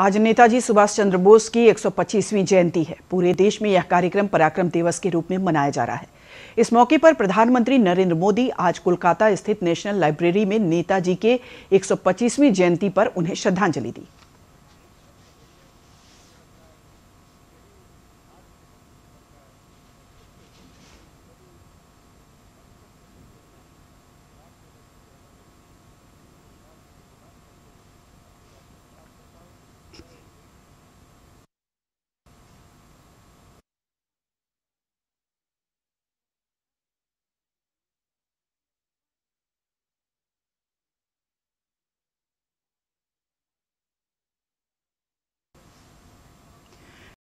आज नेताजी सुभाष चंद्र बोस की 125वीं जयंती है पूरे देश में यह कार्यक्रम पराक्रम दिवस के रूप में मनाया जा रहा है इस मौके पर प्रधानमंत्री नरेंद्र मोदी आज कोलकाता स्थित नेशनल लाइब्रेरी में नेताजी के 125वीं जयंती पर उन्हें श्रद्धांजलि दी